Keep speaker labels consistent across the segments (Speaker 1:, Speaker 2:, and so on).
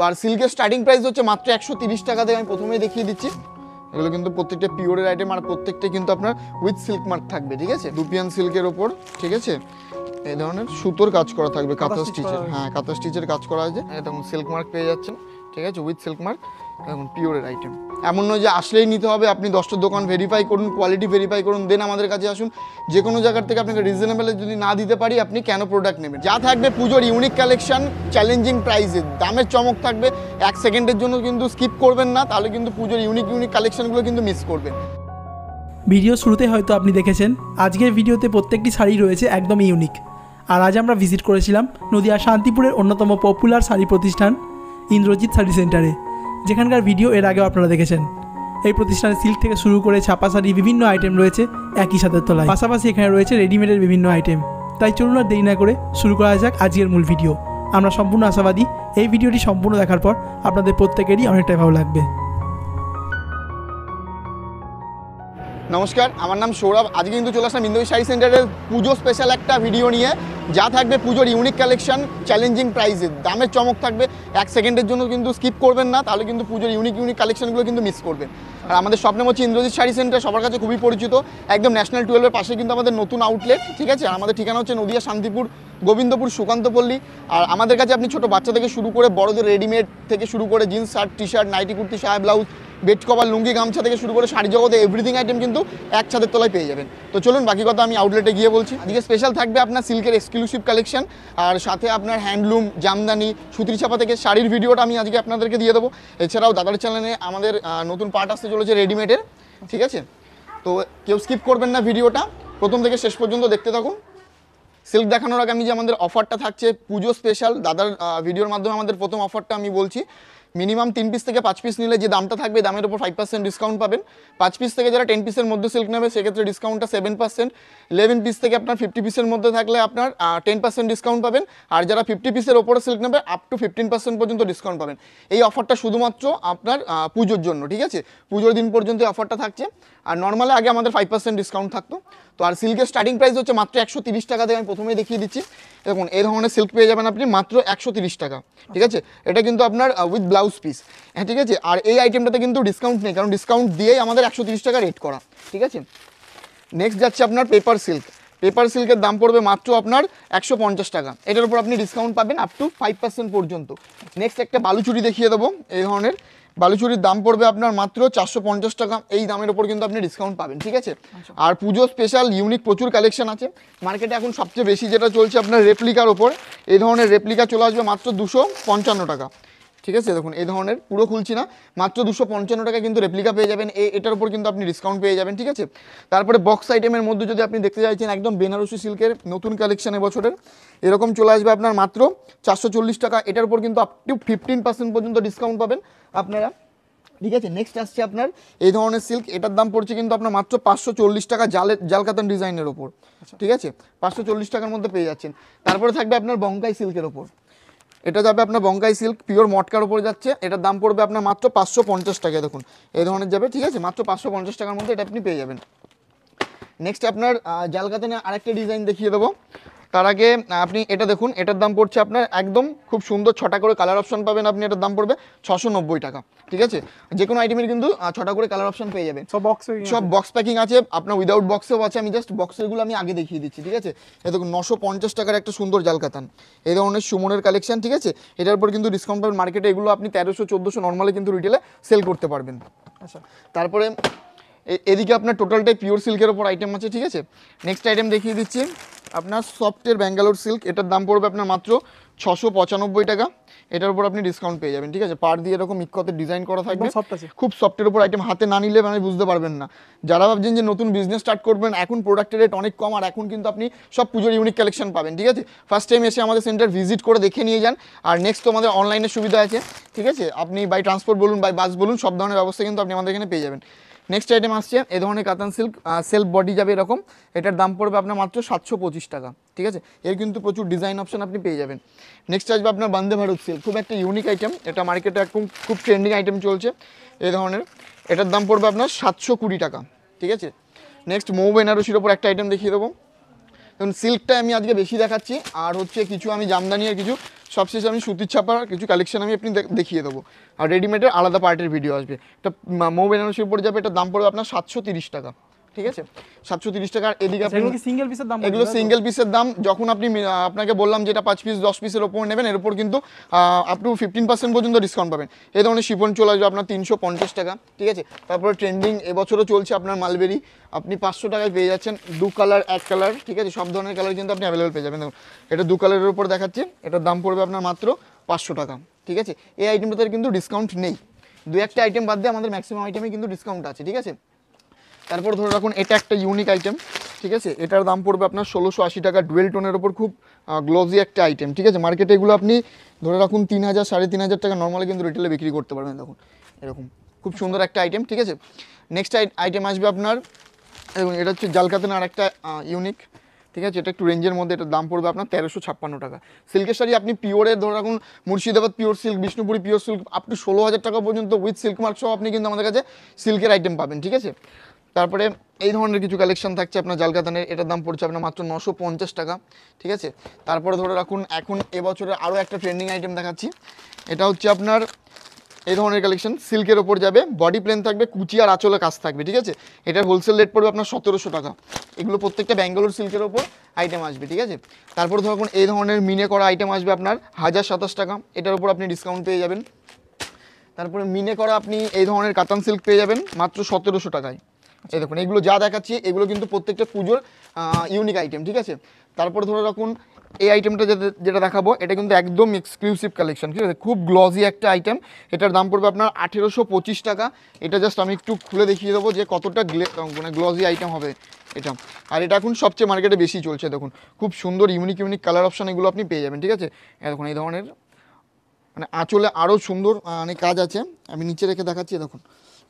Speaker 1: তো আর সিল্কের starting price হচ্ছে মাত্র একশো তিরিশ টাকা থেকে আমি প্রথমেই দেখিয়ে দিচ্ছি এগুলো কিন্তু প্রত্যেকটা পিওরের আইটেম আর প্রত্যেকটা কিন্তু আপনার উইথ সিল্ক মার্ক থাকবে ঠিক আছে দুপিয়ান সিল্কের ওপর ঠিক আছে এই ধরনের সুতোর কাজ করা থাকবে কাঁথা স্টিচের হ্যাঁ কাঁথা স্টিচের কাজ করা আছে এরকম সিল্ক মার্ক পেয়ে যাচ্ছেন ঠিক আছে উইথ সিল্ক মার্ক এখন পিওরের আইটেম এমন নয় যে আসলেই নিতে হবে আপনি দশটা দোকান ভেরিফাই করুন কোয়ালিটি ভেরিফাই করুন দেন আমাদের কাছে আসুন যে কোনো জায়গার থেকে আপনাকে রিজনেবলে যদি না দিতে পারি আপনি কেন প্রোডাক্ট নেবেন যা থাকবে পুজোর ইউনিক কালেকশন চ্যালেঞ্জিং প্রাইসে দামের চমক থাকবে এক সেকেন্ডের জন্য কিন্তু স্কিপ করবেন না তাহলে কিন্তু পুজোর ইউনিক ইউনিক কালেকশনগুলো কিন্তু মিস করবেন ভিডিও শুরুতে হয়তো আপনি দেখেছেন আজকের ভিডিওতে প্রত্যেকটি শাড়ি রয়েছে একদম ইউনিক আর আজ আমরা ভিজিট করেছিলাম নদিয়া শান্তিপুরের অন্যতম পপুলার শাড়ি প্রতিষ্ঠান ইন্দ্রজিৎ শাড়ি সেন্টারে যেখানকার ভিডিও এর আগেও আপনারা দেখেছেন এই প্রতিষ্ঠানে সিল্ক থেকে শুরু করে ছাপা বিভিন্ন আইটেম রয়েছে একই সাথে তোলায় পাশাপাশি এখানে রয়েছে রেডিমেডের বিভিন্ন আইটেম তাই চলুন আর দেরি না করে শুরু করা যাক আজকের মূল ভিডিও আমরা সম্পূর্ণ আশাবাদী এই ভিডিওটি সম্পূর্ণ দেখার পর আপনাদের প্রত্যেকেরই অনেকটাই ভালো লাগবে নমস্কার আমার নাম সৌরভ আজকে কিন্তু চলে আসলাম ইন্দোর শাড়ি সেন্টারের পুজো স্পেশাল একটা ভিডিও নিয়ে যা থাকবে পুজোর ইউনিক কালেকশন চ্যালেঞ্জিং প্রাইজে দামের চমক থাকবে এক সেকেন্ডের জন্য কিন্তু স্কিপ করবেন না তাহলে কিন্তু পুজোর ইউনিক ইউনিক কালেকশনগুলো কিন্তু মিস করবেন আর আমাদের স্বপ্নে হচ্ছে ইন্দ্রজিৎ শাড়ি সেন্টার সবার কাছে খুবই পরিচিত একদম ন্যাশনাল টুয়েলভের পাশে কিন্তু আমাদের নতুন আউটলেট ঠিক আছে আমাদের ঠিকানা হচ্ছে নদিয়া শান্তিপুর গোবিন্দপুর সুকান্তপল্লী আর আমাদের কাছে আপনি ছোটো বাচ্চা থেকে শুরু করে বড়দের রেডিমেড থেকে শুরু করে jeans shirt T shirt nightie kurti সাহেব ব্লাউজ বেড কভার লুঙ্গি গামছা থেকে শুরু করে শাড়ি জগতে এভরিথিং আইটেম কিন্তু এক ছাদের তলায় পেয়ে যাবেন তো চলুন বাকি কথা আমি আউটলেটে গিয়ে বলছি আজকে স্পেশাল থাকবে আপনার সিল্কের এক্সক্লুসিভ কালেকশন আর সাথে আপনার হ্যান্ডলুম জামদানি সুতির ছাপা থেকে শাড়ির ভিডিওটা আমি আজকে আপনাদেরকে দিয়ে দেবো এছাড়াও দাদার চ্যানেলে আমাদের নতুন পার্ট আসতে যে রেডিমেডের ঠিক আছে তো কেউ স্কিপ করবেন না ভিডিওটা প্রথম থেকে শেষ পর্যন্ত দেখতে থাকুন সিল্ক দেখানোর আগে আমি যে আমাদের অফারটা থাকছে পুজো স্পেশাল দাদার ভিডিওর মাধ্যমে আমাদের প্রথম অফারটা আমি বলছি মিনিমাম তিন পিস থেকে পাঁচ পিস নিলে যে দামটা থাকবে দামের উপর ফাইভ পার্সেন্ট ডিসকাউন্ট পাবেন পাঁচ পিস থেকে যারা টেন পিসের মধ্যে সিল্ক নেবে সেক্ষেত্রে ডিসকাউন্টটা সেভেন পার্সেন্ট ইলেভেন পিস থেকে আপনার ফিফটি পিসের মধ্যে থাকলে আপনার টেন পার্সেন্ট ডিসকাউন্ট পাবেন আর যারা ফিফটি পিসের ওপরে সিল্ক নেবে আপ টু ফিফটিন পার্সেন্ট পর্যন্ত ডিসকাউন্ট পাবেন এই অফারটা শুধুমাত্র আপনার পুজোর জন্য ঠিক আছে পুজোর দিন পর্যন্ত অফারটা থাকছে আর নর্মালি আগে আমাদের ফাইভ পার্সেন্ট ডিসকাউন্ট থাকতো তো আর সিল্কের স্টার্টিং প্রাইস হচ্ছে মাত্র একশো টাকা থেকে আমি প্রথমেই দেখিয়ে দিচ্ছি দেখুন এই ধরনের সিল্ক পেয়ে যাবেন আপনি মাত্র একশো টাকা ঠিক আছে এটা কিন্তু আপনার উইথ ব্লাউজ পিস হ্যাঁ ঠিক আছে আর এই আইটেমটাতে কিন্তু ডিসকাউন্ট নেই কারণ ডিসকাউন্ট দিয়েই আমাদের একশো টাকা রেট করা ঠিক আছে নেক্সট যাচ্ছে আপনার পেপার সিল্ক পেপার সিল্কের দাম পড়বে মাত্র আপনার একশো টাকা এটার উপর আপনি ডিসকাউন্ট পাবেন আপ টু ফাইভ পর্যন্ত নেক্সট একটা বালুচুরি দেখিয়ে দেবো এই ধরনের বালুচুরির দাম পড়বে আপনার মাত্র চারশো পঞ্চাশ টাকা এই দামের ওপর কিন্তু আপনি ডিসকাউন্ট পাবেন ঠিক আছে আচ্ছা। আর পুজো স্পেশাল ইউনিক প্রচুর কালেকশন আছে মার্কেটে এখন সবচেয়ে বেশি যেটা চলছে আপনার রেপ্লিকার ওপর এই ধরনের রেপ্লিকা চলে আসবে মাত্র দুশো পঞ্চান্ন টাকা ঠিক আছে দেখুন এই ধরনের পুরো খুলছি না মাত্র দুশো পঞ্চান্ন টাকা কিন্তু রেপ্লিকা পেয়ে যাবেন এটার উপর কিন্তু আপনি ডিসকাউন্ট পেয়ে যাবেন ঠিক আছে তারপরে বক্স আইটেমের মধ্যে যদি আপনি দেখতে চাইছেন একদম বেনারসি সিল্কের নতুন কালেকশন বছরের এরকম চলে আসবে আপনার মাত্র চারশো টাকা এটার উপর কিন্তু আপ টু ফিফটিন পার্সেন্ট পর্যন্ত ডিসকাউন্ট পাবেন আপনারা ঠিক আছে নেক্সট আসছে আপনার এই ধরনের সিল্ক এটার দাম পড়ছে কিন্তু আপনার মাত্র পাঁচশো চল্লিশ টাকা জালে জালকাতন ডিজাইনের ওপর আচ্ছা। ঠিক আছে পাঁচশো চল্লিশ টাকার মধ্যে পেয়ে যাচ্ছেন তারপরে থাকবে আপনার বঙ্কাই সিল্কের ওপর এটা যাবে আপনার বঙ্কাই সিল্ক পিওর মটকার ওপরে যাচ্ছে এটার দাম পড়বে আপনার মাত্র পাঁচশো পঞ্চাশ টাকা দেখুন এই ধরনের যাবে ঠিক আছে মাত্র পাঁচশো পঞ্চাশ টাকার মধ্যে এটা আপনি পেয়ে যাবেন নেক্সট আপনার জালকাতনে আরেকটা ডিজাইন দেখিয়ে দেবো তার আগে আপনি এটা দেখুন এটার দাম পড়ছে আপনার একদম খুব সুন্দর ছটা করে কালার অপশন পাবেন আপনি এটার দাম পড়বে ছশো টাকা ঠিক আছে যে কোনো আইটেমের কিন্তু ছটা করে কালার অপশন পেয়ে যাবেন সব বক্স সব বক্স প্যাকিং আছে আপনার উইদাউট বক্সেও আছে আমি জাস্ট বক্সেরগুলো আমি আগে দেখিয়ে দিচ্ছি ঠিক আছে এ দেখুন নশো পঞ্চাশ টাকার একটা সুন্দর জালকাতান এই ধরনের সুমনের কালেকশন ঠিক আছে এটার উপর কিন্তু ডিসকাউন্ট পাবেন মার্কেটে এগুলো আপনি তেরোশো চোদ্দোশো নর্মালে কিন্তু রিটেলে সেল করতে পারবেন আচ্ছা তারপরে এদিকে আপনার টোটালটাই পিওর সিল্কের ওপর আইটেম আছে ঠিক আছে নেক্সট আইটেম দেখিয়ে দিচ্ছি আপনার সফটের ব্যাঙ্গালোর সিল্ক এটার দাম পড়বে আপনার মাত্র ছশো পঁচানব্বই টাকা এটার উপর আপনি ডিসকাউন্ট পেয়ে যাবেন ঠিক আছে পার দিয়ে এরকম ইকতে ডিজাইন করা থাকবে খুব সফটের উপর আইটেম হাতে না নিলে মানে বুঝতে পারবেন না যারা ভাবছেন যে নতুন বিজনেস স্টার্ট করবেন এখন প্রোডাক্টের রেট অনেক কম আর এখন কিন্তু আপনি সব পুজোর ইউনিক কালেকশন পাবেন ঠিক আছে ফার্স্ট টাইম এসে আমাদের সেন্টার ভিজিট করে দেখে নিয়ে যান আর নেক্সট তো আমাদের অনলাইনে সুবিধা আছে ঠিক আছে আপনি বাই ট্রান্সপোর্ট বলুন বাই বাস বলুন সব ধরনের ব্যবস্থা কিন্তু আপনি আমাদের এখানে পেয়ে যাবেন নেক্সট আইটেম আসছে এ ধরনের কাতান সিল্ক সেলফ বডি যাবে এরকম এটার দাম পড়বে আপনার মাত্র সাতশো পঁচিশ টাকা ঠিক আছে এর কিন্তু প্রচুর ডিজাইন অপশন আপনি পেয়ে যাবেন নেক্সট আসবে আপনার বন্দে ভারত সিল্ক খুব একটা ইউনিক আইটেম এটা মার্কেটে একদম খুব ট্রেন্ডিং আইটেম চলছে এ ধরনের এটার দাম পড়বে আপনার সাতশো কুড়ি টাকা ঠিক আছে নেক্সট মৌ বেনারসির ওপর একটা আইটেম দেখিয়ে দেবো এখন সিল্কটা আমি আজকে বেশি দেখাচ্ছি আর হচ্ছে কিছু আমি জামদানি আর কিছু সবশেষে আমি সুতির ছাপার কিছু কালেকশন আমি আপনি দেখিয়ে দেবো আর রেডিমেডের আলাদা পার্টির ভিডিও আসবে একটা মৌ বেনারসির উপরে যাবে এটার দাম পড়বে আপনার সাতশো টাকা ঠিক আছে সাতশো তিরিশ টাকার এদিকে সিঙ্গেল আচ্ছা, পিসের দাম এগুলো সিঙ্গেল পিসের দাম যখন আপনি আপনাকে বললাম যেটা পাঁচ পিস দশ পিসের ওপর নেবেন এর উপর কিন্তু আপ টু ফিফটিন পার্সেন্ট পর্যন্ত ডিসকাউন্ট পাবেন এই ধরনের শিপন চলে আসবে আপনার তিনশো পঞ্চাশ টাকা ঠিক আছে তারপরে ট্রেন্ডিং এবছরও চলছে আপনার মালবেরি আপনি পাঁচশো টাকায় পেয়ে যাচ্ছেন দু কালার এক কালার ঠিক আছে সব ধরনের কালার কিন্তু আপনি অ্যাভেলেবেল পেয়ে যাবেন এটা দু কালারের উপর দেখাচ্ছে এটার দাম পড়বে আপনার মাত্র পাঁচশো টাকা ঠিক আছে এই আইটেমটাতে কিন্তু ডিসকাউন্ট নেই দু একটা আইটেম বাদ দিয়ে আমাদের ম্যাক্সিমাম আইটেমে কিন্তু ডিসকাউন্ট আছে ঠিক আছে তারপর ধরে রাখুন এটা একটা ইউনিক আইটেম ঠিক আছে এটার দাম পড়বে আপনার ষোলোশো আশি টাকা ডুয়েল টোনের ওপর খুব গ্লোজি একটা আইটেম ঠিক আছে মার্কেটে এগুলো আপনি ধরে রাখুন তিন হাজার সাড়ে তিন হাজার টাকা নর্মালি কিন্তু রিটেলে বিক্রি করতে পারবেন দেখুন এরকম খুব সুন্দর একটা আইটেম ঠিক আছে নেক্সট আইটেম আসবে আপনার এবং এটা হচ্ছে জালকাতেন আর একটা ইউনিক ঠিক আছে এটা একটু রেঞ্জের মধ্যে এটার দাম পড়বে আপনার তেরোশো ছাপ্পান্ন টাকা সিল্কের শাড়ি আপনি পিওরের ধরে রাখুন Murshidabad pure silk Bishnupuri pure silk আপনি ষোলো হাজার টাকা পর্যন্ত উইথ সিল্ক মার্ক আপনি কিন্তু আমাদের কাছে সিল্কের আইটেম পাবেন ঠিক আছে তারপরে এই ধরনের কিছু কালেকশন থাকছে আপনার জালকাতানের এটার দাম পড়ছে আপনার মাত্র নশো পঞ্চাশ টাকা ঠিক আছে তারপরে ধরে রাখুন এখন এবছরে আরও একটা ট্রেন্ডিং আইটেম দেখাচ্ছি এটা হচ্ছে আপনার এই ধরনের কালেকশন সিল্কের ওপর যাবে বডি প্লেন থাকবে কুচি আর আঁচলে কাজ থাকবে ঠিক আছে এটার হোলসেল রেট পড়বে আপনার সতেরোশো টাকা এগুলো প্রত্যেকটা ব্যাঙ্গালোর সিল্কের ওপর আইটেম আসবে ঠিক আছে তারপরে ধরুন এই ধরনের মিনে করা আইটেম আসবে আপনার হাজার সাতাশ টাকা এটার উপর আপনি ডিসকাউন্ট পেয়ে যাবেন তারপরে মিনে করা আপনি এই ধরনের কাতান সিল্ক পেয়ে যাবেন মাত্র সতেরোশো টাকায় এই দেখুন এগুলো যা দেখাচ্ছি এগুলো কিন্তু প্রত্যেকটা পুজোর ইউনিক আইটেম ঠিক আছে তারপর ধরে রাখুন এই আইটেমটা যেটা দেখাবো এটা কিন্তু একদম এক্সক্লুসিভ কালেকশন ঠিক আছে খুব গ্লজি একটা আইটেম এটার দাম পড়বে আপনার আঠেরোশো টাকা এটা জাস্ট আমি একটু খুলে দেখিয়ে দেবো যে কতটা মানে গ্লজি আইটেম হবে এটা আর এটা এখন সবচেয়ে মার্কেটে বেশি চলছে দেখুন খুব সুন্দর ইউনিক ইউনিক কালার অপশান এগুলো আপনি পেয়ে যাবেন ঠিক আছে দেখুন এই ধরনের মানে আঁচলে আরও সুন্দর মানে কাজ আছে আমি নিচে রেখে দেখাচ্ছি দেখুন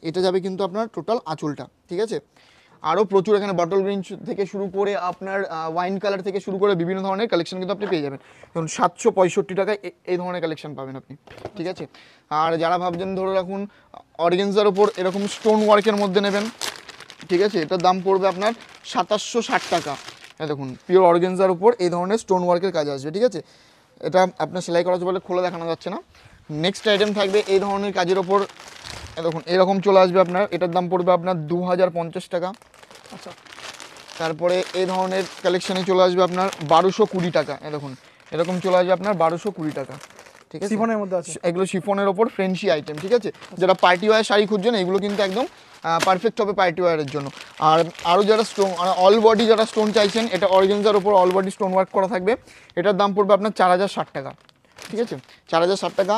Speaker 1: এটা যাবে কিন্তু আপনার টোটাল আঁচলটা ঠিক আছে আরও প্রচুর এখানে বটল গ্রিন থেকে শুরু করে আপনার ওয়াইন কালার থেকে শুরু করে বিভিন্ন ধরনের কালেকশন কিন্তু আপনি পেয়ে যাবেন ধরুন সাতশো পঁয়ষট্টি টাকায় এই ধরনের কালেকশন পাবেন আপনি ঠিক আছে আর যারা ভাবছেন ধরে রাখুন অর্গেন্সার ওপর এরকম স্টোন ওয়ার্কের মধ্যে নেবেন ঠিক আছে এটার দাম পড়বে আপনার সাতাশশো ষাট টাকা দেখুন পিওর অর্গেন্সার উপর এই ধরনের স্টোন ওয়ার্কের কাজ আসবে ঠিক আছে এটা আপনার সেলাই করা বলে খোলা দেখানো যাচ্ছে না নেক্সট আইটেম থাকবে এই ধরনের কাজের ওপর দেখুন এরকম চলে আসবে আপনার এটার দাম পড়বে আপনার দু টাকা আচ্ছা তারপরে এই ধরনের কালেকশানে চলে আসবে আপনার বারোশো কুড়ি টাকা এ দেখুন এরকম চলে আসবে আপনার বারোশো কুড়ি টাকা ঠিক আছে শিফনের মধ্যে আছে এগুলো শিফনের ওপর ফ্রেন্সি আইটেম ঠিক আছে যারা পার্টি ওয়ার শাড়ি খুঁজছেন এগুলো কিন্তু একদম পারফেক্ট হবে পার্টি ওয়ারের জন্য আর আরও যারা স্টোন অল বডি যারা স্টোন চাইছেন এটা অরিজিনসার ওপর অল বডি স্টোন ওয়ার্ক করা থাকবে এটার দাম পড়বে আপনার চার হাজার ষাট টাকা ঠিক আছে চার হাজার ষাট টাকা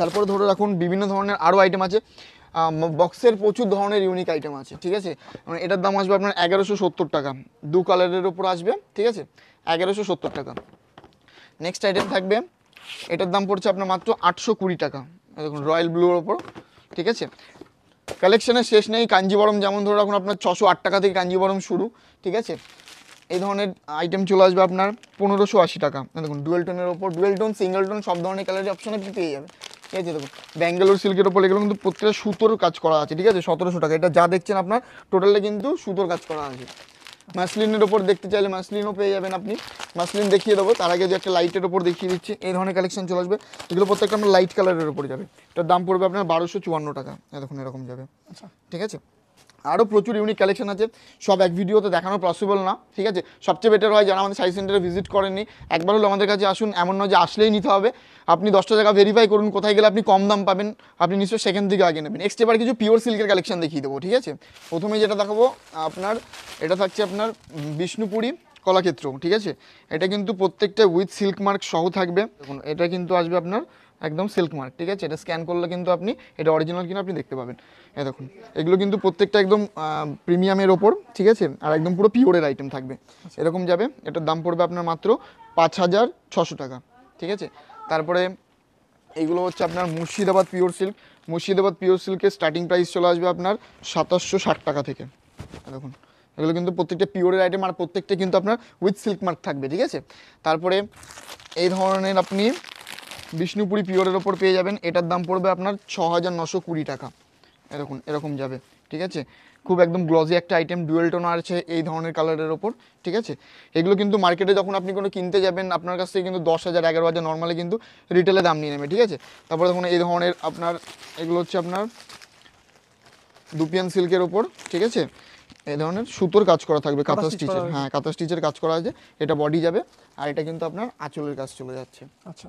Speaker 1: তারপরে ধরে রাখুন বিভিন্ন ধরনের আরও আইটেম আছে বক্সের প্রচুর ধরনের ইউনিক আইটেম আছে ঠিক আছে মানে এটার দাম আসবে আপনার এগারোশো সত্তর টাকা দু কালারের ওপর আসবে ঠিক আছে এগারোশো সত্তর টাকা নেক্সট আইটেম থাকবে এটার দাম পড়ছে আপনার মাত্র আটশো কুড়ি টাকা দেখুন রয়্যাল ব্লুর ওপর ঠিক আছে কালেকশানের শেষ নেই কাঞ্জিবরম যেমন ধরে রাখুন আপনার ছশো আট টাকা থেকে কাঞ্জিবরম শুরু ঠিক আছে এই ধরনের আইটেম চলে আসবে আপনার পনেরোশো আশি টাকা দেখুন ডুয়েল টোনের ওপর ডুয়েল টোন সিঙ্গেল টোন সব ধরনের কালারের অপশানে পেয়ে যাবে এই দেখুন ব্যাঙ্গালোর সিল্কের ওপর এগুলো কিন্তু প্রত্যেকটা সুতোর কাজ করা আছে ঠিক আছে সতেরোশো টাকা এটা যা দেখছেন আপনার টোটালটা কিন্তু সুতোর কাজ করা আছে মাসলিনের ওপর দেখতে চাইলে মাসলিনও পেয়ে যাবেন আপনি মাসলিন দেখিয়ে দেবো তার আগে যে একটা লাইটের ওপর দেখিয়ে দিচ্ছি এই ধরনের কালেকশন চলে আসবে এগুলো প্রত্যেকটা আপনার লাইট কালারের ওপর যাবে এটার দাম পড়বে আপনার বারোশো চুয়ান্ন টাকা এরকম যাবে আচ্ছা ঠিক আছে আরও প্রচুর ইউনিক কালেকশন আছে সব এক ভিডিওতে দেখানো পসিবল না ঠিক আছে সবচেয়ে বেটার হয় যারা আমাদের সাইজ সেন্টারে ভিজিট করেননি একবার হলো আমাদের কাছে আসুন এমন নয় যে আসলেই নিতে হবে আপনি দশটা জায়গা ভেরিফাই করুন কোথায় গেলে আপনি কম দাম পাবেন আপনি নিশ্চয়ই সেখান থেকে আগে নেবেন নেক্সট এবার কিছু পিওর সিল্কের কালেকশন দেখিয়ে দেবো ঠিক আছে প্রথমে যেটা দেখাবো আপনার এটা থাকছে আপনার বিষ্ণুপুরী কলাক্ষেত্র ঠিক আছে এটা কিন্তু প্রত্যেকটা উইথ সিল্ক মার্ক সহ থাকবে এটা কিন্তু আসবে আপনার একদম সিল্ক মার্ক ঠিক আছে এটা স্ক্যান করলে কিন্তু আপনি এটা অরিজিনাল কিনা আপনি দেখতে পাবেন এ দেখুন এগুলো কিন্তু প্রত্যেকটা একদম প্রিমিয়ামের ওপর ঠিক আছে আর একদম পুরো পিওরের আইটেম থাকবে এরকম যাবে এটার দাম পড়বে আপনার মাত্র পাঁচ হাজার ছশো টাকা ঠিক আছে তারপরে এগুলো হচ্ছে আপনার Murshidabad pure silk Murshidabad pure সিল্কের স্টার্টিং প্রাইস চলে আসবে আপনার সাতাশশো ষাট টাকা থেকে দেখুন এগুলো কিন্তু প্রত্যেকটা পিওরের আইটেম আর প্রত্যেকটা কিন্তু আপনার উইথ সিল্ক মার্ক থাকবে ঠিক আছে তারপরে এই ধরনের আপনি বিষ্ণুপুরি পিওরের ওপর পেয়ে যাবেন এটার দাম পড়বে আপনার ছ হাজার নশো কুড়ি টাকা এরকম এরকম যাবে ঠিক আছে খুব একদম গ্লজি একটা আইটেম ডুয়েল টোন আছে এই ধরনের কালারের ওপর ঠিক আছে এগুলো কিন্তু মার্কেটে যখন আপনি কোনো কিনতে যাবেন আপনার কাছ থেকে কিন্তু দশ হাজার এগারো হাজার নর্মালি কিন্তু রিটেলে দাম নিয়ে নেবে ঠিক আছে তারপরে তখন এই ধরনের আপনার এগুলো হচ্ছে আপনার দুপিয়ান সিল্কের ওপর ঠিক আছে এই ধরনের সুতোর কাজ করা থাকবে কাঁথা স্টিচের হ্যাঁ কাঁথা স্টিচের কাজ করা আছে এটা বডি যাবে আর এটা কিন্তু আপনার আঁচলের কাজ চলে যাচ্ছে আচ্ছা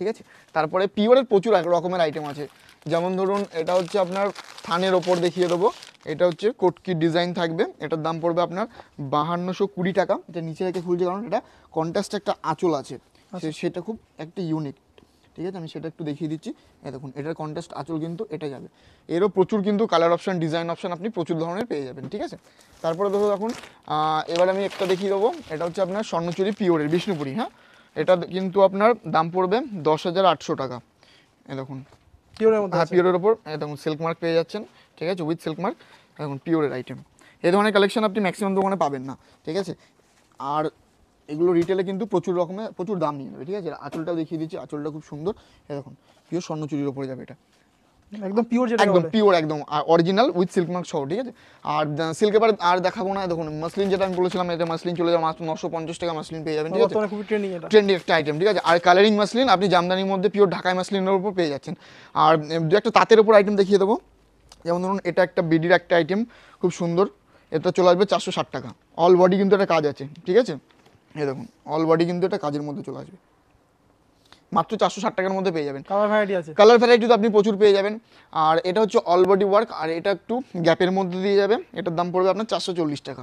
Speaker 1: ঠিক আছে তারপরে পিওরের প্রচুর রকমের আইটেম আছে যেমন ধরুন এটা হচ্ছে আপনার থানের ওপর দেখিয়ে দেবো এটা হচ্ছে কোটকির ডিজাইন থাকবে এটার দাম পড়বে আপনার বাহান্নশো কুড়ি টাকা এটা নিচে রেখে খুলছে কারণ এটা কন্ট্রাস্ট একটা আঁচল আছে আচ্ছা। সেটা খুব একটা ইউনিক ঠিক আছে আমি সেটা একটু দেখিয়ে দিচ্ছি দেখুন এটার কন্ট্রাস্ট আঁচল কিন্তু এটা যাবে এরও প্রচুর কিন্তু কালার অপশান ডিজাইন অপশান আপনি প্রচুর ধরনের পেয়ে যাবেন ঠিক আছে তারপরে ধরো দেখুন এবার আমি একটা দেখিয়ে দেবো এটা হচ্ছে আপনার স্বর্ণচুরি পিওরের বিষ্ণুপুরি হ্যাঁ এটা কিন্তু আপনার দাম পড়বে দশ হাজার আটশো টাকা এ দেখুন পিওরের হ্যাঁ, ওপর দেখুন সিল্ক মার্ক পেয়ে যাচ্ছেন ঠিক আছে উইথ সিল্ক মার্ক দেখুন পিওরের আইটেম এ ধরনের কালেকশন আপনি ম্যাক্সিমাম দোকানে পাবেন না ঠিক আছে আর এগুলো রিটেলে কিন্তু প্রচুর রকমের প্রচুর দাম নিয়ে নেবে ঠিক আছে আঁচলটাও দেখিয়ে দিচ্ছি আঁচলটা খুব সুন্দর এরকম পিওর স্বর্ণচুরির ওপরে যাবে এটা একদম পিওর যেটা একদম পিওর একদম অরিজিনাল উইথ সিল্ক মার্ক সহ ঠিক আছে আর সিল্কে পারে আর দেখাবো না দেখুন মাসলিন যেটা আমি বলেছিলাম এটা মাসলিন চলে যাবে মাত্র নশো পঞ্চাশ টাকা মাসলিন পেয়ে যাবেন ঠিক আছে খুবই ট্রেন্ডিং এটা ট্রেন্ডিং একটা আইটেম ঠিক আছে আর কালারিং মাসলিন আপনি জামদানির মধ্যে পিওর ঢাকায় মাসলিনের উপর পেয়ে যাচ্ছেন আর দু একটা তাঁতের উপর আইটেম দেখিয়ে দেবো যেমন ধরুন এটা একটা বিডির একটা আইটেম খুব সুন্দর এটা চলে আসবে চারশো ষাট টাকা অল বডি কিন্তু একটা কাজ আছে ঠিক আছে এ দেখুন অল বডি কিন্তু এটা কাজের মধ্যে চলে আসবে মাত্র চারশো ষাট টাকার মধ্যে পেয়ে যাবেন কালার ভ্যারাইটি আছে কালার ভ্যারাইটি তো আপনি প্রচুর পেয়ে যাবেন আর এটা হচ্ছে অল বডি ওয়ার্ক আর এটা একটু গ্যাপের মধ্যে দিয়ে যাবে এটার দাম পড়বে আপনার চারশো চল্লিশ টাকা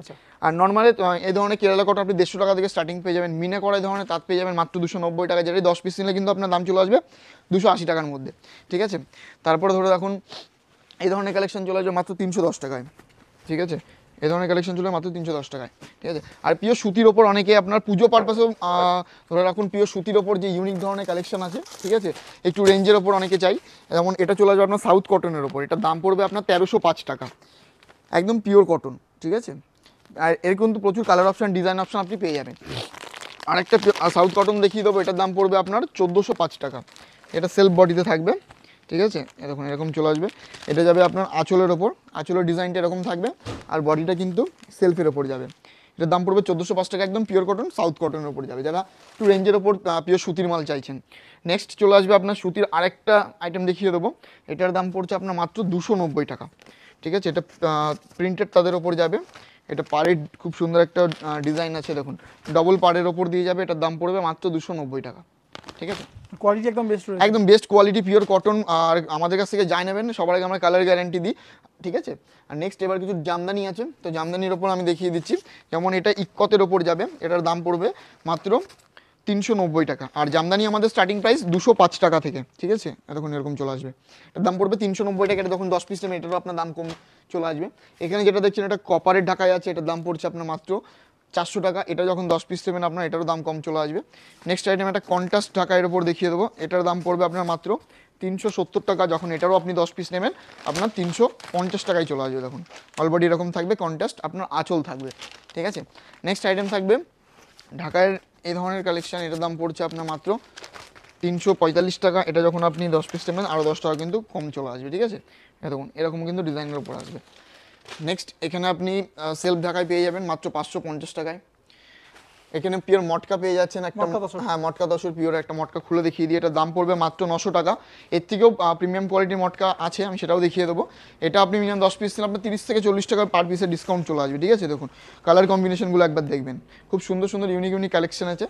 Speaker 1: আচ্ছা আর নর্মালে এই ধরনের কেরালা কটা আপনি দেড়শো টাকা থেকে স্টার্টিং পেয়ে যাবেন মিনে করা এই ধরনের তাঁত পেয়ে যাবেন মাত্র দুশো নব্বই টাকা যেটা দশ পিস নিলে কিন্তু আপনার দাম চলে আসবে দুশো আশি টাকার মধ্যে ঠিক আছে তারপরে ধরে দেখুন এই ধরনের কালেকশন চলে আসবে মাত্র তিনশো দশ টাকায় ঠিক আছে এ ধরনের কালেকশন ছিল মাত্র তিনশো দশ টাকায় ঠিক আছে আর প্রিয় সুতির ওপর অনেকে আপনার পুজো পারপাসেও ধরে রাখুন প্রিয় সুতির ওপর যে ইউনিক ধরনের কালেকশন আছে ঠিক আছে একটু রেঞ্জের ওপর অনেকে চাই যেমন এটা চলে যাবে আপনার সাউথ কটনের ওপর এটার দাম পড়বে আপনার তেরোশো পাঁচ টাকা একদম পিওর কটন ঠিক আছে আর এর কিন্তু প্রচুর কালার অপশান ডিজাইন অপশান আপনি পেয়ে যাবেন আরেকটা সাউথ কটন দেখিয়ে দেবো এটার দাম পড়বে আপনার চোদ্দোশো পাঁচ টাকা এটা সেলফ বডিতে থাকবে ঠিক আছে এরকম এরকম চলে আসবে এটা যাবে আপনার আঁচলের ওপর আঁচলের ডিজাইনটা এরকম থাকবে আর বডিটা কিন্তু সেলফের ওপর যাবে এটার দাম পড়বে চোদ্দোশো পাঁচ টাকা একদম পিওর কটন সাউথ কটনের ওপর যাবে যারা একটু রেঞ্জের ওপর পিওর সুতির মাল চাইছেন নেক্সট চলে আসবে আপনার সুতির আরেকটা আইটেম দেখিয়ে দেবো এটার দাম পড়ছে আপনার মাত্র দুশো টাকা ঠিক আছে এটা প্রিন্টেড তাদের ওপর যাবে এটা পাড়ের খুব সুন্দর একটা ডিজাইন আছে দেখুন ডবল পাড়ের ওপর দিয়ে যাবে এটার দাম পড়বে মাত্র দুশো টাকা ঠিক আছে কোয়ালিটি একদম বেস্ট একদম বেস্ট কোয়ালিটি পিওর কটন আর আমাদের কাছ থেকে যাই নেবেন সবার আগে আমরা কালার গ্যারান্টি দিই ঠিক আছে আর নেক্সট এবার কিছু জামদানি আছে তো জামদানির ওপর আমি দেখিয়ে দিচ্ছি যেমন এটা ইক্কতের ওপর যাবে এটার দাম পড়বে মাত্র তিনশো নব্বই টাকা আর জামদানি আমাদের স্টার্টিং প্রাইস দুশো পাঁচ টাকা থেকে ঠিক আছে এতক্ষণ এরকম চলে আসবে এটার দাম পড়বে তিনশো নব্বই টাকা এটা তখন দশ পিস নেবে এটারও আপনার দাম কম চলে আসবে এখানে যেটা দেখছেন এটা কপারের ঢাকায় আছে এটার দাম পড়ছে আপনার মাত্র চারশো টাকা এটা যখন দশ পিস নেবেন আপনার এটারও দাম কম চলে আসবে নেক্সট আইটেম একটা কন্টাস্ট ঢাকা এর ওপর দেখিয়ে দেবো এটার দাম পড়বে আপনার মাত্র তিনশো সত্তর টাকা যখন এটারও আপনি দশ পিস নেবেন আপনার তিনশো পঞ্চাশ টাকায় চলে আসবে দেখুন অলরেডি এরকম থাকবে কন্টাস্ট আপনার আঁচল থাকবে ঠিক আছে নেক্সট আইটেম থাকবে ঢাকায় এই ধরনের কালেকশান এটার দাম পড়ছে আপনার মাত্র তিনশো পঁয়তাল্লিশ টাকা এটা যখন আপনি দশ পিস নেবেন আরও দশ টাকা কিন্তু কম চলে আসবে ঠিক আছে দেখুন এরকম কিন্তু ডিজাইনের উপর আসবে নেক্সট এখানে আপনি সেলফ ঢাকায় পেয়ে যাবেন মাত্র পাঁচশো পঞ্চাশ টাকায় এখানে পিওর মটকা পেয়ে যাচ্ছেন একটা হ্যাঁ মটকা দশের পিওর একটা মটকা খুলে দেখিয়ে দিয়ে এটা দাম পড়বে মাত্র নশো টাকা এর থেকেও প্রিমিয়াম কোয়ালিটির মটকা আছে আমি সেটাও দেখিয়ে দেবো এটা আপনি মিনিমাম দশ পিস আপনার তিরিশ থেকে চল্লিশ টাকা পার পিসের ডিসকাউন্ট চলে আসবে ঠিক আছে দেখুন কালার কম্বিনেশনগুলো একবার দেখবেন খুব সুন্দর সুন্দর ইউনিক ইউনিক কালেকশন আছে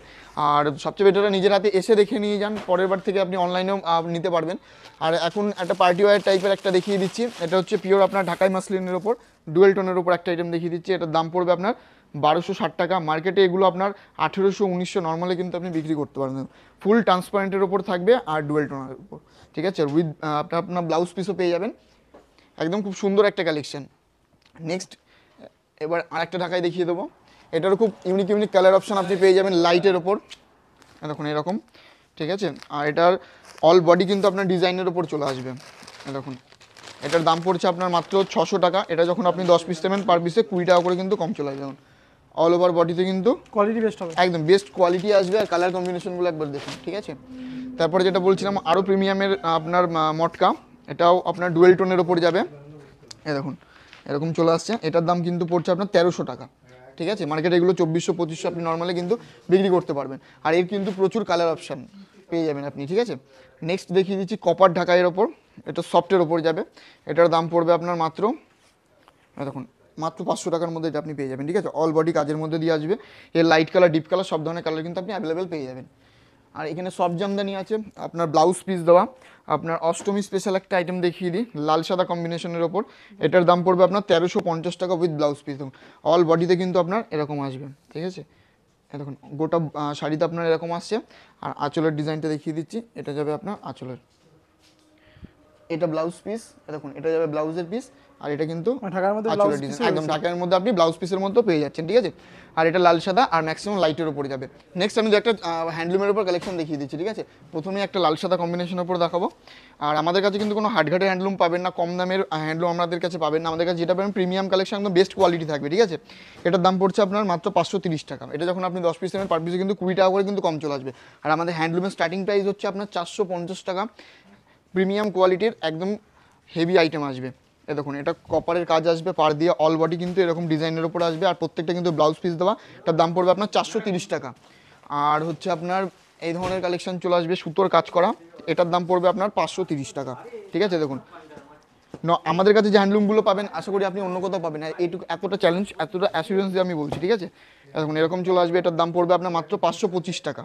Speaker 1: আর সবচেয়ে বেটারটা নিজের হাতে এসে দেখে নিয়ে যান পরের বার থেকে আপনি অনলাইনেও নিতে পারবেন আর এখন একটা পার্টি ওয়ার টাইপের একটা দেখিয়ে দিচ্ছি এটা হচ্ছে পিওর আপনার ঢাকাই মাসলিনের ওপর ডুয়েল টোনের উপর একটা আইটেম দেখিয়ে দিচ্ছি এটার দাম পড়বে আপনার বারোশো ষাট টাকা মার্কেটে এগুলো আপনার আঠেরোশো উনিশশো নর্মালে কিন্তু আপনি বিক্রি করতে পারবেন ফুল ট্রান্সপারেন্টের ওপর থাকবে আর ডুয়েল টোনের উপর ঠিক আছে উইথ আপনার আপনার ব্লাউজ পিসও পেয়ে যাবেন একদম খুব সুন্দর একটা কালেকশান নেক্সট এবার আরেকটা ঢাকায় দেখিয়ে দেবো এটারও খুব ইউনিক ইউনিক কালার অপশান আপনি পেয়ে যাবেন লাইটের ওপর দেখুন এরকম ঠিক আছে আর এটার অল বডি কিন্তু আপনার ডিজাইনের ওপর চলে আসবে দেখুন এটার দাম পড়ছে আপনার মাত্র ছশো টাকা এটা যখন আপনি দশ পিস নেবেন পার পিসে কুড়ি টাকা করে কিন্তু কম চলে যাবেন অল ওভার বডিতে কিন্তু কোয়ালিটি বেস্ট হবে একদম বেস্ট কোয়ালিটি আসবে আর কালার কম্বিনেশনগুলো একবার দেখুন ঠিক আছে তারপরে যেটা বলছিলাম আরও প্রিমিয়ামের আপনার মটকা এটাও আপনার ডুয়েল টোনের ওপর যাবে এ দেখুন এরকম চলে আসছে এটার দাম কিন্তু পড়ছে আপনার তেরোশো টাকা ঠিক আছে মার্কেটে এগুলো চব্বিশশো পঁচিশশো আপনি নর্মালি কিন্তু বিক্রি করতে পারবেন আর এর কিন্তু প্রচুর কালার অপশান পেয়ে যাবেন আপনি ঠিক আছে নেক্সট দেখিয়ে দিচ্ছি কপার ঢাকাইয়ের ওপর এটা সফটের ওপর যাবে এটার দাম পড়বে আপনার মাত্র দেখুন মাত্র পাঁচশো টাকার মধ্যে এটা আপনি পেয়ে যাবেন ঠিক আছে অল বডি কাজের মধ্যে দিয়ে আসবে এর লাইট কালার ডিপ কালার সব ধরনের কালার কিন্তু আপনি অ্যাভেলেবেল পেয়ে যাবেন আর এখানে সব জামদানি আছে আপনার ব্লাউজ পিস দেওয়া আপনার অষ্টমী স্পেশাল একটা আইটেম দেখিয়ে দিই লাল সাদা কম্বিনেশনের ওপর এটার দাম পড়বে আপনার তেরোশো পঞ্চাশ টাকা উইথ ব্লাউজ পিস দেখুন অল বডিতে কিন্তু আপনার এরকম আসবে ঠিক আছে দেখুন গোটা শাড়িতে আপনার এরকম আসছে আর আঁচলের ডিজাইনটা দেখিয়ে দিচ্ছি এটা যাবে আপনার আঁচলের এটা ব্লাউজ পিস দেখুন এটা যাবে ব্লাউজের পিস আর এটা কিন্তু মানে ঢাকার মধ্যে ব্লাউজ পিস একদম ঢাকার মধ্যে আপনি ব্লাউজ পিসের মতো পেয়ে যাচ্ছেন ঠিক আছে আর এটা লাল সাদা আর ম্যাক্সিমাম লাইটের উপরে যাবে নেক্সট আমি যে একটা হ্যান্ডলুমের উপর কালেকশন দেখিয়ে দিচ্ছি ঠিক আছে প্রথমে একটা লাল সাদা কম্বিনেশনের উপর দেখাবো আর আমাদের কাছে কিন্তু কোনো হাটঘাটে হ্যান্ডলুম পাবেন না কম দামের হ্যান্ডলুম আমাদের কাছে পাবেন না আমাদের কাছে যেটা পাবেন প্রিমিয়াম কালেকশন একদম বেস্ট কোয়ালিটি থাকবে ঠিক আছে এটার দাম পড়ছে আপনার মাত্র পাঁচশো তিরিশ টাকা এটা যখন আপনি দশ পিস নেবেন পার পিসে কিন্তু কুড়ি টাকা করে কিন্তু কম চলে আসবে আর আমাদের হ্যান্ডলুমের স্টার্টিং প্রাইস হচ্ছে আপনার চারশো পঞ্চাশ টাকা প্রিমিয়াম কোয়ালিটির একদম হেভি আইটেম আসবে এ দেখুন এটা কপারের কাজ আসবে পার দিয়ে অল বডি কিন্তু এরকম ডিজাইনের ওপর আসবে আর প্রত্যেকটা কিন্তু ব্লাউজ পিস দেওয়া এটার দাম পড়বে আপনার চারশো টাকা আর হচ্ছে আপনার এই ধরনের কালেকশন চলে আসবে সুতোর কাজ করা এটার দাম পড়বে আপনার পাঁচশো টাকা ঠিক আছে দেখুন ন আমাদের কাছে যে হ্যান্ডলুমগুলো পাবেন আশা করি আপনি অন্য কোথাও পাবেন এইটুকু এতটা চ্যালেঞ্জ এতটা অ্যাসুরেন্স দিয়ে আমি বলছি ঠিক আছে দেখুন এরকম চলে আসবে এটার দাম পড়বে আপনার মাত্র পাঁচশো টাকা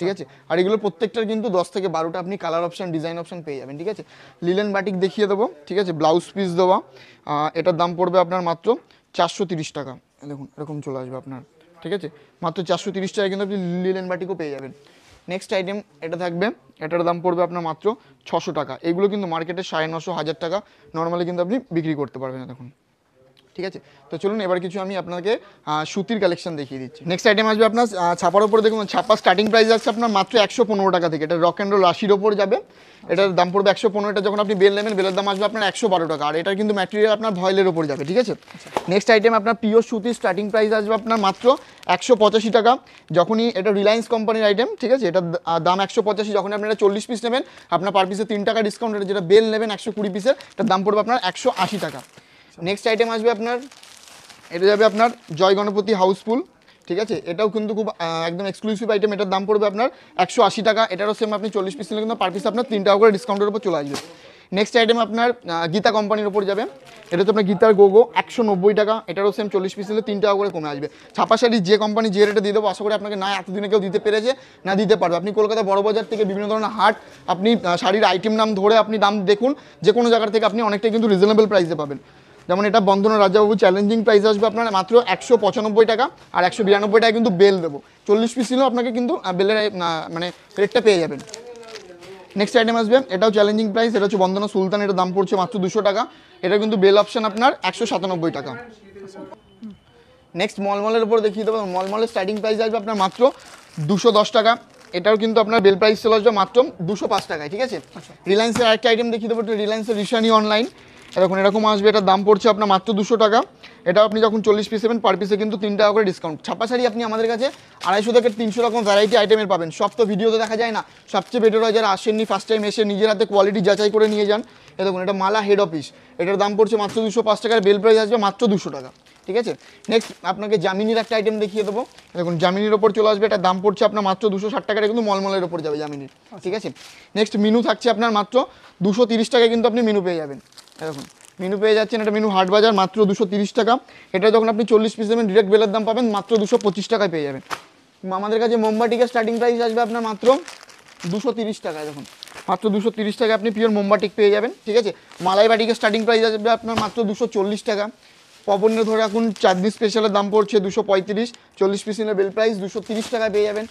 Speaker 1: ঠিক আছে আর এগুলো প্রত্যেকটার কিন্তু দশ থেকে বারোটা আপনি কালার অপশান ডিজাইন অপশান পেয়ে যাবেন ঠিক আছে লিলেন বাটিক দেখিয়ে দেবো ঠিক আছে ব্লাউজ পিস দেওয়া এটার দাম পড়বে আপনার মাত্র চারশো টাকা দেখুন এরকম চলে আসবে আপনার ঠিক আছে মাত্র চারশো তিরিশ টাকা কিন্তু আপনি লিলেন বাটিকও পেয়ে যাবেন নেক্সট আইটেম এটা থাকবে এটার দাম পড়বে আপনার মাত্র ছশো টাকা এগুলো কিন্তু মার্কেটে সাড়ে নশো হাজার টাকা নর্মালি কিন্তু আপনি বিক্রি করতে পারবেন দেখুন ঠিক আছে তো চলুন এবার কিছু আমি আপনাকে সুতির কালেকশন দেখিয়ে দিচ্ছি নেক্সট আইটেম আসবে আপনার ছাপার উপরে দেখুন ছাপা স্টার্টিং প্রাইস আছে আপনার মাত্র একশো পনেরো টাকা থেকে এটা রক অ্যান্ড রাশির ওপর যাবে এটার দাম পড়বে একশো পনেরোটা যখন আপনি বেল নেবেন বেলের দাম আসবে আপনার একশো বারো টাকা আর এটার কিন্তু ম্যাটেরিয়াল আপনার ভয়েলের ওপর যাবে ঠিক আছে নেক্সট আচ্ছা। আইটেম আপনার পিওর সুতির স্টার্টিং প্রাইস আসবে আপনার মাত্র একশো পঁচাশি টাকা যখনই এটা রিলায়েন্স কোম্পানির আইটেম ঠিক আছে এটা দাম একশো পঁচাশি যখন আপনি এটা চল্লিশ পিস নেবেন আপনার পার পিসে তিন টাকা ডিসকাউন্ট যেটা বেল নেবেন একশো কুড়ি পিসের এটার দাম পড়বে আপনার একশো আশি টাকা নেক্সট আচ্ছা। আইটেম আসবে আপনার এটা যাবে আপনার জয় গণপতি হাউসফুল ঠিক আছে এটাও কিন্তু খুব একদম এক্সক্লুসিভ আইটেম এটার দাম পড়বে আপনার একশো আশি টাকা এটারও সেম আপনি চল্লিশ পিস নিলে কিন্তু পার পিস আপনার তিন টাকা করে ডিসকাউন্টের উপর চলে আসবে নেক্সট আইটেম আপনার গীতা কোম্পানির ওপর যাবে এটা তো আপনার গীতার গোগো একশো নব্বই টাকা এটারও সেম চল্লিশ পিস নিলে তিন টাকা করে কমে আসবে ছাপা শাড়ি যে কোম্পানি যে রেটে দিয়ে দেবো আশা করি আপনাকে না এতদিনে কেউ দিতে পেরেছে না দিতে পারবে আপনি কলকাতা বড় বাজার থেকে বিভিন্ন ধরনের হাট আপনি শাড়ির আইটেম নাম ধরে আপনি দাম দেখুন যে কোনো জায়গার থেকে আপনি অনেকটাই কিন্তু রিজনেবল প্রাইসে পাবেন যেমন এটা বন্ধন রাজাবাবু চ্যালেঞ্জিং প্রাইস আসবে আপনার মাত্র একশো পঁচানব্বই টাকা আর একশো বিরানব্বই টাকা কিন্তু বেল দেবো চল্লিশ পিস ছিল আপনাকে কিন্তু বেলের মানে রেটটা পেয়ে যাবেন নেক্সট আইটেম আসবে এটাও চ্যালেঞ্জিং প্রাইস এটা হচ্ছে বন্দনা সুলতান এটা দাম পড়ছে মাত্র দুশো টাকা এটা কিন্তু বেল অপশান আপনার একশো সাতানব্বই টাকা নেক্সট মলমলের উপর দেখিয়ে দেবো মলমলের স্টার্টিং প্রাইস আসবে আপনার মাত্র দুশো দশ টাকা এটাও কিন্তু আপনার বেল প্রাইস চলে আসবে মাত্র দুশো পাঁচ টাকায় ঠিক আছে রিলায়েন্সের আচ্ছা। আরেকটা আইটেম দেখিয়ে দেবো রিলায়েন্সের রিসানি অনলাইন দেখুন এরকম আসবে এটার দাম পড়ছে আপনার মাত্র দুশো টাকা এটা আপনি যখন চল্লিশ পিস নেবেন পার পিসে কিন্তু তিন টাকা করে ডিসকাউন্ট ছাপা শাড়ি আপনি আমাদের কাছে আড়াইশো থেকে তিনশো রকম ভ্যারাইটি আইটেমের পাবেন সব তো ভিডিওতে দেখা যায় না সবচেয়ে বেটার হয় যারা আসেননি ফার্স্ট টাইম এসে নিজের হাতে কোয়ালিটি যাচাই করে নিয়ে যান এ দেখুন এটা মালা হেড অফিস এটার দাম পড়ছে মাত্র দুশো পাঁচ টাকার বেল প্রাইস আসবে মাত্র দুশো টাকা ঠিক আছে নেক্সট আপনাকে জামিনির একটা আইটেম দেখিয়ে দেবো দেখুন জামিনির ওপর চলে আসবে এটা দাম পড়ছে আপনার মাত্র দুশো ষাট টাকাটা কিন্তু মলমলের ওপর যাবে জামিনির আচ্ছা। ঠিক আছে নেক্সট মেনু থাকছে আপনার মাত্র দুশো তিরিশ টাকায় কিন্তু আপনি মেনু পেয়ে যাবেন দেখুন মিনু পেয়ে যাচ্ছেন এটা মেনু হাট বাজার মাত্র দুশো তিরিশ টাকা এটা যখন আপনি চল্লিশ পিস দেবেন ডিরেক্ট বেলের দাম পাবেন মাত্র দুশো পঁচিশ টাকায় পেয়ে যাবেন আমাদের কাছে মোমবাটিকের স্টার্টিং প্রাইস আসবে আপনার মাত্র দুশো তিরিশ টাকায় দেখুন মাত্র দুশো তিরিশ টাকা আপনি পিওর মোমবাটিক পেয়ে যাবেন ঠিক আছে মালাই স্টার্টিং প্রাইস আসবে আপনার মাত্র দুশো চল্লিশ টাকা পবনের ধরে রাখুন চাঁদনি স্পেশালের দাম পড়ছে দুশো পঁয়ত্রিশ চল্লিশ পিস নিলে বেল প্রাইস দুশো তিরিশ টাকায় পেয়ে যাবেন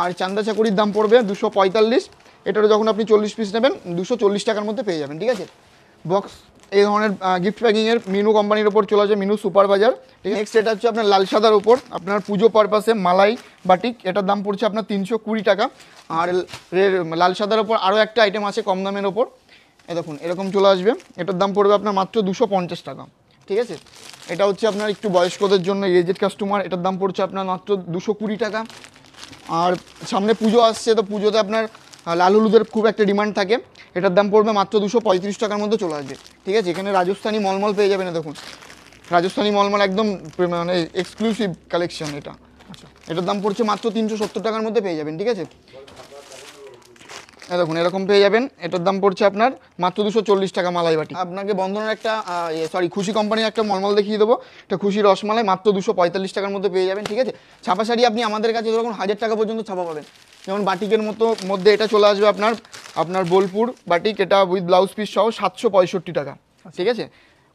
Speaker 1: আর চান্দা চাকুরির দাম পড়বে দুশো পঁয়তাল্লিশ এটারও যখন আপনি চল্লিশ পিস নেবেন দুশো চল্লিশ টাকার মধ্যে পেয়ে যাবেন ঠিক আছে বক্স এই ধরনের গিফট প্যাকিংয়ের মিনু কোম্পানির ওপর চলে আসে মিনু সুপার বাজার নেক্সট এটা হচ্ছে আপনার লাল সাদার ওপর আপনার পুজো পারপাসে মালাই বাটিক এটার দাম পড়ছে আপনার তিনশো কুড়ি টাকা আর লাল সাদার ওপর আরও একটা আইটেম আছে কম দামের ওপর এ দেখুন এরকম চলে আসবে এটার দাম পড়বে আপনার মাত্র দুশো পঞ্চাশ টাকা ঠিক আছে এটা হচ্ছে আপনার একটু বয়স্কদের জন্য এজেড কাস্টমার এটার দাম পড়ছে আপনার মাত্র দুশো কুড়ি টাকা আর সামনে পুজো আসছে তো পুজোতে আপনার লাল হলুদের খুব একটা ডিমান্ড থাকে এটার দাম পড়বে মাত্র দুশো পঁয়ত্রিশ টাকার মধ্যে চলে আসবে ঠিক আছে এখানে রাজস্থানী মলমল পেয়ে যাবেন দেখুন রাজস্থানী মলমল একদম মানে এক্সক্লুসিভ কালেকশন এটা আচ্ছা এটার দাম পড়ছে মাত্র তিনশো সত্তর টাকার মধ্যে পেয়ে যাবেন ঠিক আছে হ্যাঁ, দেখুন এরকম পেয়ে যাবেন এটার দাম পড়ছে আপনার মাত্র দুশো চল্লিশ টাকা মালাই বাটি আপনাকে বন্ধনের একটা সরি খুশি কোম্পানির একটা মলমল দেখিয়ে দেবো এটা খুশি রসমালাই মাত্র দুশো পঁয়তাল্লিশ টাকার মধ্যে পেয়ে যাবেন ঠিক আছে ছাপা শাড়ি আপনি আমাদের কাছে ধরুন হাজার টাকা পর্যন্ত ছাপা পাবেন যেমন বাটিকের মতো মধ্যে এটা চলে আসবে আপনার আপনার বোলপুর বাটিক এটা উইথ ব্লাউজ পিস সহ সাতশো পঁয়ষট্টি টাকা ঠিক আছে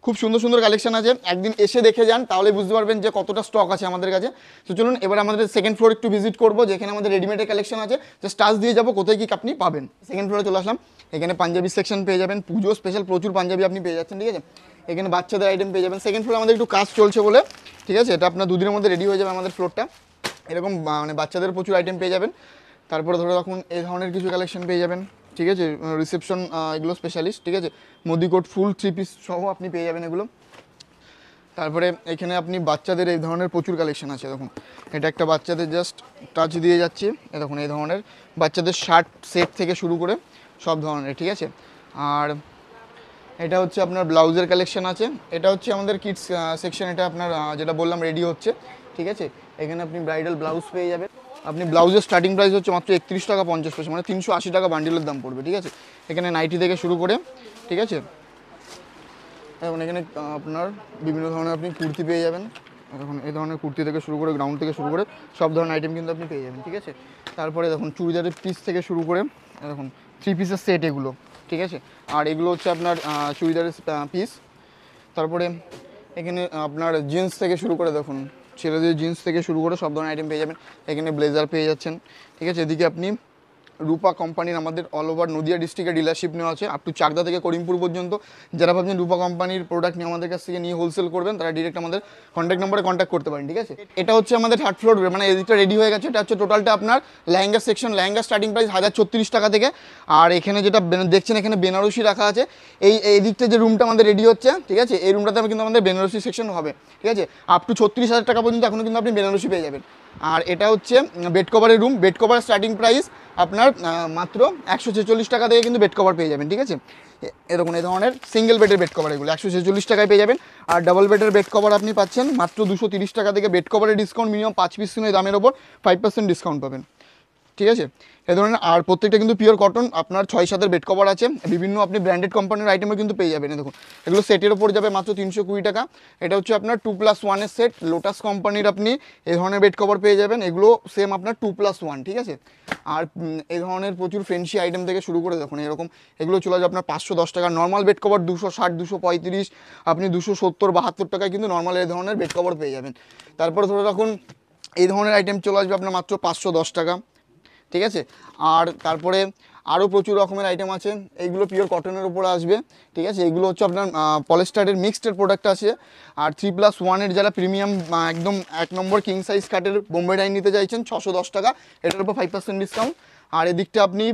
Speaker 1: খুব সুন্দর সুন্দর কালেকশন আছে একদিন এসে দেখে যান তাহলে বুঝতে পারবেন যে কতটা স্টক আছে আমাদের কাছে তো চলুন এবার আমাদের সেকেন্ড ফ্লোর একটু ভিজিট করবো যেখানে আমাদের রেডিমেডের কালেকশন আছে জাস্ট টাচ দিয়ে যাবো কোথায় কি আপনি পাবেন সেকেন্ড ফ্লোরে চলে আসলাম এখানে পাঞ্জাবি সেকশন পেয়ে যাবেন পুজো স্পেশাল প্রচুর পাঞ্জাবি আপনি পেয়ে যাচ্ছেন ঠিক আছে এখানে বাচ্চাদের আইটেম পেয়ে যাবেন সেকেন্ড ফ্লোর আমাদের একটু কাজ চলছে বলে ঠিক আছে এটা আপনার দুদিনের মধ্যে রেডি হয়ে যাবে আমাদের ফ্লোরটা এরকম মানে বাচ্চাদের প্রচুর আইটেম পেয়ে যাবেন তারপরে ধরো রাখুন এই ধরনের কিছু কালেকশন পেয়ে যাবেন ঠিক আছে রিসেপশন এগুলো স্পেশালিস্ট ঠিক আছে মোদিকোট ফুল থ্রি পিস সহ আপনি পেয়ে যাবেন এগুলো তারপরে এখানে আপনি বাচ্চাদের এই ধরনের প্রচুর কালেকশন আছে দেখুন এটা একটা বাচ্চাদের জাস্ট টাচ দিয়ে যাচ্ছে দেখুন এই ধরনের বাচ্চাদের শার্ট সেট থেকে শুরু করে সব ধরনের ঠিক আছে আর এটা হচ্ছে আপনার ব্লাউজের কালেকশন আছে এটা হচ্ছে আমাদের কিডস সেকশন এটা আপনার যেটা বললাম রেডি হচ্ছে ঠিক আছে এখানে আপনি ব্রাইডাল ব্লাউজ পেয়ে যাবেন আপনি ব্লাউজের স্টার্টিং প্রাইস হচ্ছে মাত্র একত্রিশ টাকা পঞ্চাশ পয়সা মানে তিনশো আশি টাকা বান্ডিলের দাম পড়বে ঠিক আছে এখানে নাইটি থেকে শুরু করে ঠিক আছে এবং এখানে আপনার বিভিন্ন ধরনের আপনি কুর্তি পেয়ে যাবেন এখন এই ধরনের কুর্তি থেকে শুরু করে গ্রাউন্ড থেকে শুরু করে সব ধরনের আইটেম কিন্তু আপনি পেয়ে যাবেন ঠিক আছে তারপরে দেখুন চুড়িদারের পিস থেকে শুরু করে দেখুন থ্রি পিসের সেট এগুলো ঠিক আছে আর এগুলো হচ্ছে আপনার চুড়িদারের পিস তারপরে এখানে আপনার জিন্স থেকে শুরু করে দেখুন ছেলেদের জিন্স থেকে শুরু করে সব ধরনের আইটেম পেয়ে যাবেন এখানে ব্লেজার পেয়ে যাচ্ছেন ঠিক আছে এদিকে আপনি রূপা কোম্পানির আমাদের অল ওভার নদিয়া ডিস্ট্রিক্টে ডিলারশিপ নেওয়া আছে আপ টু চাকদা থেকে করিমপুর পর্যন্ত যারা ভাবছেন রূপা কোম্পানির প্রোডাক্ট নিয়ে আমাদের কাছ থেকে নিয়ে হোলসেল করবেন তারা ডিরেক্ট আমাদের কন্ট্যাক্ট নম্বরে কন্ট্যাক্ট করতে পারেন ঠিক আছে এটা হচ্ছে আমাদের থার্ড ফ্লোর মানে এদিকটা রেডি হয়ে গেছে এটা হচ্ছে টোটালটা আপনার lehenga section lehenga starting price হাজার ছত্রিশ টাকা থেকে আর এখানে যেটা দেখছেন এখানে বেনারসি রাখা আছে এই এদিকটা যে রুমটা আমাদের রেডি হচ্ছে ঠিক আছে এই রুমটাতে কিন্তু আমাদের বেনারসি সেকশন হবে ঠিক আছে আপ টু ছত্রিশ হাজার টাকা পর্যন্ত এখনও কিন্তু আপনি বেনারসি পেয়ে যাবেন আর এটা হচ্ছে বেড কভারের room bed cover starting price আপনার মাত্র একশো ছেচল্লিশ টাকা থেকে কিন্তু বেড কভার পেয়ে যাবেন ঠিক আছে এরকম এই ধরনের সিঙ্গেল বেডের বেড কভার এগুলো একশো ছেচল্লিশ টাকায় পেয়ে যাবেন আর ডাবল বেডের বেড কভার আপনি পাচ্ছেন মাত্র দুশো তিরিশ টাকা থেকে বেড কভারের ডিসকাউন্ট মিনিমাম পাঁচ পিস দামের ওপর ফাইভ পার্সেন্ট ডিসকাউন্ট পাবেন ঠিক আছে এ ধরনের আর প্রত্যেকটা কিন্তু পিওর কটন আপনার ছয় সাতের বেড কভার আছে বিভিন্ন আপনি ব্র্যান্ডেড কোম্পানির আইটেমও কিন্তু পেয়ে যাবেন দেখুন এগুলো সেটের ওপর যাবে মাত্র তিনশো কুড়ি টাকা এটা হচ্ছে আপনার টু প্লাস ওয়ানের সেট লোটাস কোম্পানির আপনি এই ধরনের বেড কভার পেয়ে যাবেন এগুলো সেম আপনার টু প্লাস ওয়ান ঠিক আছে আর এ ধরনের প্রচুর ফ্রেন্সি আইটেম থেকে শুরু করে দেখুন এরকম এগুলো চলে যাবে আপনার পাঁচশো দশ টাকা নর্মাল বেড কভার দুশো ষাট দুশো পঁয়ত্রিশ আপনি দুশো সত্তর বাহাত্তর টাকায় কিন্তু নর্মাল এই ধরনের বেড কভার পেয়ে যাবেন তারপর ধরে রাখুন এই ধরনের আইটেম চলে আসবে আপনার মাত্র পাঁচশো দশ টাকা ঠিক আছে আর তারপরে আরও প্রচুর রকমের আইটেম আছে এইগুলো পিওর কটনের উপরে আসবে ঠিক আছে এইগুলো হচ্ছে আপনার পলেস্টারের মিক্সডের প্রোডাক্ট আছে আর থ্রি প্লাস ওয়ানের যারা প্রিমিয়াম একদম এক নম্বর কিং সাইজ কাটের বোম্বে ডাইন নিতে চাইছেন ছশো দশ টাকা এটার উপর ফাইভ পার্সেন্ট ডিসকাউন্ট আর এদিকটা আপনি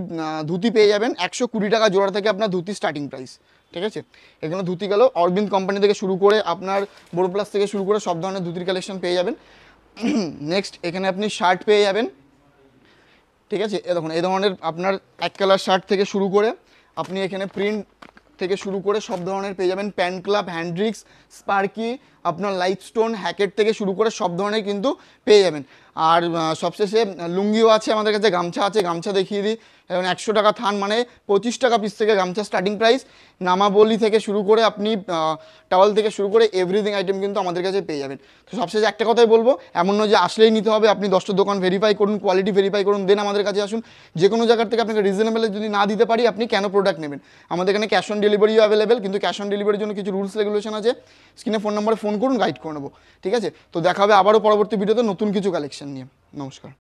Speaker 1: ধুতি পেয়ে যাবেন একশো কুড়ি টাকা জোড়া থেকে আপনার ধুতি স্টার্টিং প্রাইস ঠিক আছে এখানে ধুতি গেল অরবিন্দ কোম্পানি থেকে শুরু করে আপনার বোরো প্লাস থেকে শুরু করে সব ধরনের ধুতির কালেকশন পেয়ে যাবেন নেক্সট এখানে আপনি শার্ট পেয়ে যাবেন ঠিক আছে এ দেখুন এই ধরনের আপনার এক কালার শার্ট থেকে শুরু করে আপনি এখানে প্রিন্ট থেকে শুরু করে সব ধরনের পেয়ে যাবেন প্যান ক্লাব হ্যান্ড্রিক্স স্পার্কি আপনার স্টোন হ্যাকেট থেকে শুরু করে সব ধরনের কিন্তু পেয়ে যাবেন আর সবশেষে লুঙ্গিও আছে আমাদের কাছে গামছা আছে গামছা দেখিয়ে দিই এবং একশো টাকা থান মানে পঁচিশ টাকা পিস থেকে গামছা স্টার্টিং প্রাইস নামাবলি থেকে শুরু করে আপনি টাওয়াল থেকে শুরু করে এভরিথিং আইটেম কিন্তু আমাদের কাছে পেয়ে যাবেন তো সবশেষে একটা কথাই বলবো এমন নয় যে আসলেই নিতে হবে আপনি দশটা দোকান ভেরিফাই করুন কোয়ালিটি ভেরিফাই করুন দেন আমাদের কাছে আসুন যে কোনো জায়গার থেকে আপনাকে রিজনেবলে যদি না দিতে পারি আপনি কেন প্রোডাক্ট নেবেন আমাদের এখানে ক্যাশ অন ডেলিভারিও অ্যাভেলেবেল কিন্তু ক্যাশ অন ডেলিভারির জন্য কিছু রুলস রেগুলেশন আছে স্ক্রিনে ফোন নম্বরে ফোন করুন গাইড করে নেবো ঠিক আছে তো দেখা হবে আবারও পরবর্তী ভিডিওতে নতুন কিছু কালেকশন নিয়ে নমস্কার